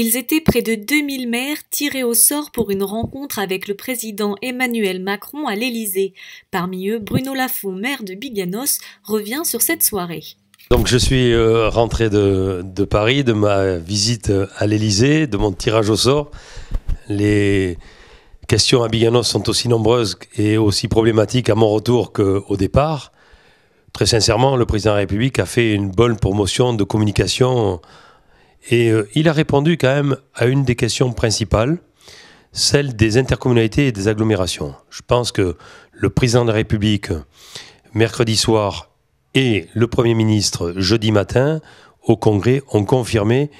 Ils étaient près de 2000 maires tirés au sort pour une rencontre avec le président Emmanuel Macron à l'Élysée. Parmi eux, Bruno Lafont, maire de Biganos, revient sur cette soirée. Donc je suis euh, rentré de, de Paris, de ma visite euh, à l'Élysée, de mon tirage au sort. Les questions à Biganos sont aussi nombreuses et aussi problématiques à mon retour qu'au départ. Très sincèrement, le président de la République a fait une bonne promotion de communication et euh, il a répondu quand même à une des questions principales, celle des intercommunalités et des agglomérations. Je pense que le président de la République, mercredi soir, et le Premier ministre, jeudi matin, au Congrès, ont confirmé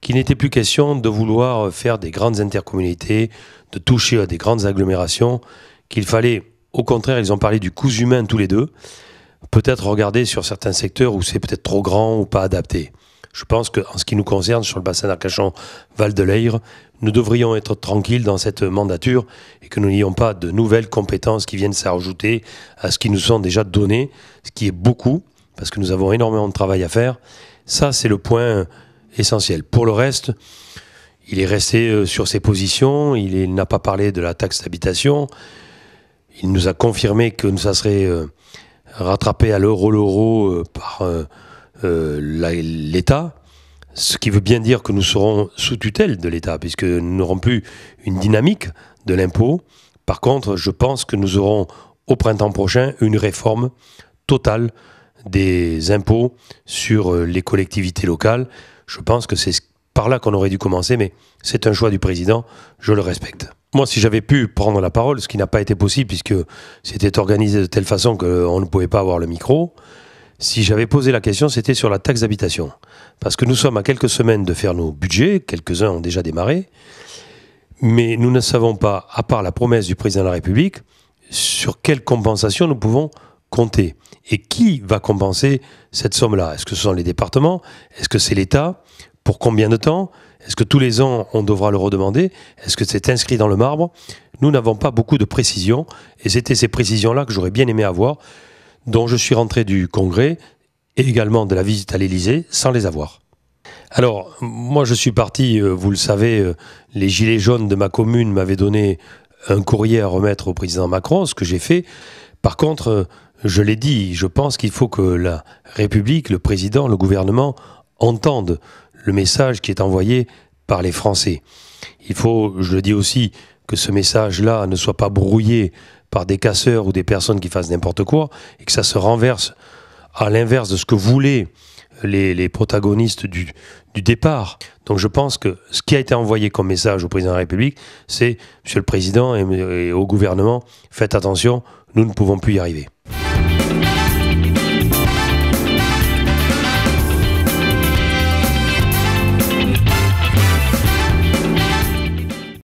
qu'il n'était plus question de vouloir faire des grandes intercommunalités, de toucher à des grandes agglomérations, qu'il fallait, au contraire, ils ont parlé du coût humain tous les deux, peut-être regarder sur certains secteurs où c'est peut-être trop grand ou pas adapté. Je pense qu'en ce qui nous concerne, sur le bassin d'Arcachon, Val de leyre nous devrions être tranquilles dans cette mandature et que nous n'ayons pas de nouvelles compétences qui viennent s'ajouter à ce qui nous sont déjà donnés, ce qui est beaucoup, parce que nous avons énormément de travail à faire. Ça, c'est le point essentiel. Pour le reste, il est resté euh, sur ses positions, il n'a pas parlé de la taxe d'habitation, il nous a confirmé que ça serait euh, rattrapé à l'euro l'euro euh, par euh, l'État, ce qui veut bien dire que nous serons sous tutelle de l'État, puisque nous n'aurons plus une dynamique de l'impôt. Par contre, je pense que nous aurons au printemps prochain une réforme totale des impôts sur euh, les collectivités locales. Je pense que c'est par là qu'on aurait dû commencer, mais c'est un choix du président, je le respecte. Moi, si j'avais pu prendre la parole, ce qui n'a pas été possible puisque c'était organisé de telle façon qu'on ne pouvait pas avoir le micro, si j'avais posé la question, c'était sur la taxe d'habitation. Parce que nous sommes à quelques semaines de faire nos budgets, quelques-uns ont déjà démarré, mais nous ne savons pas, à part la promesse du président de la République, sur quelle compensation nous pouvons compter. Et qui va compenser cette somme-là Est-ce que ce sont les départements Est-ce que c'est l'État Pour combien de temps Est-ce que tous les ans, on devra le redemander Est-ce que c'est inscrit dans le marbre Nous n'avons pas beaucoup de précisions, et c'était ces précisions-là que j'aurais bien aimé avoir dont je suis rentré du Congrès et également de la visite à l'Élysée sans les avoir. Alors, moi je suis parti, euh, vous le savez, euh, les Gilets jaunes de ma commune m'avaient donné un courrier à remettre au président Macron, ce que j'ai fait. Par contre, euh, je l'ai dit, je pense qu'il faut que la République, le président, le gouvernement entendent le message qui est envoyé par les Français. Il faut, je le dis aussi, que ce message-là ne soit pas brouillé par des casseurs ou des personnes qui fassent n'importe quoi, et que ça se renverse à l'inverse de ce que voulaient les, protagonistes du, départ. Donc je pense que ce qui a été envoyé comme message au président de la République, c'est, Monsieur le Président et au gouvernement, faites attention, nous ne pouvons plus y arriver.